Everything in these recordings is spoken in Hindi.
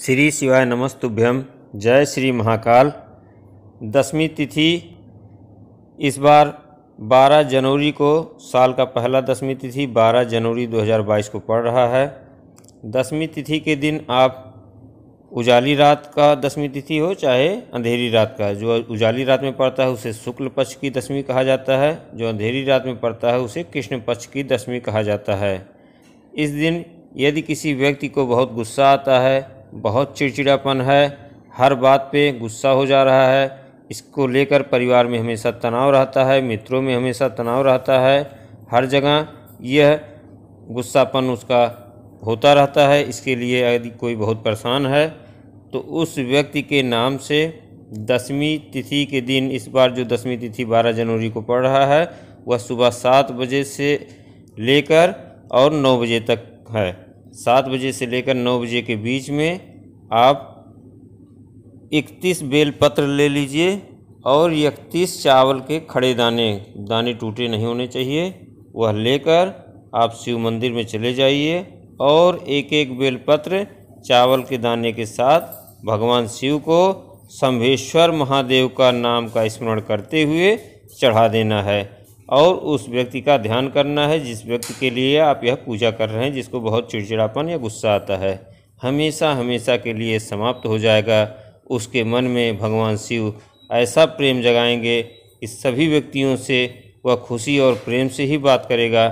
श्री शिवाय नमस्तुभ्यम जय श्री महाकाल दसवीं तिथि इस बार 12 जनवरी को साल का पहला दसवीं तिथि 12 जनवरी 2022 को पड़ रहा है दसवीं तिथि के दिन आप उजाली रात का दसवीं तिथि हो चाहे अंधेरी रात का जो उजाली रात में पड़ता है उसे शुक्ल पक्ष की दसवीं कहा जाता है जो अंधेरी रात में पड़ता है उसे कृष्ण पक्ष की दसवीं कहा जाता है इस दिन यदि किसी व्यक्ति को बहुत गुस्सा आता है बहुत चिड़चिड़ापन है हर बात पे गुस्सा हो जा रहा है इसको लेकर परिवार में हमेशा तनाव रहता है मित्रों में हमेशा तनाव रहता है हर जगह यह गुस्सापन उसका होता रहता है इसके लिए यदि कोई बहुत परेशान है तो उस व्यक्ति के नाम से दसवीं तिथि के दिन इस बार जो दसवीं तिथि 12 जनवरी को पड़ रहा है वह सुबह सात बजे से लेकर और नौ बजे तक है सात बजे से लेकर नौ बजे के बीच में आप इकतीस बेलपत्र ले लीजिए और इकतीस चावल के खड़े दाने दाने टूटे नहीं होने चाहिए वह लेकर आप शिव मंदिर में चले जाइए और एक एक बेलपत्र चावल के दाने के साथ भगवान शिव को संभेश्वर महादेव का नाम का स्मरण करते हुए चढ़ा देना है और उस व्यक्ति का ध्यान करना है जिस व्यक्ति के लिए आप यह पूजा कर रहे हैं जिसको बहुत चिड़चिड़ापन या गुस्सा आता है हमेशा हमेशा के लिए समाप्त हो जाएगा उसके मन में भगवान शिव ऐसा प्रेम जगाएंगे कि सभी व्यक्तियों से वह खुशी और प्रेम से ही बात करेगा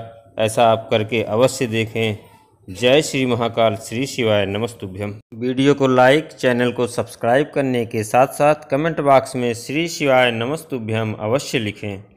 ऐसा आप करके अवश्य देखें जय श्री महाकाल श्री शिवाय नमस्तुभ्यम वीडियो को लाइक चैनल को सब्सक्राइब करने के साथ साथ कमेंट बॉक्स में श्री शिवाय नमस्तुभ्यम अवश्य लिखें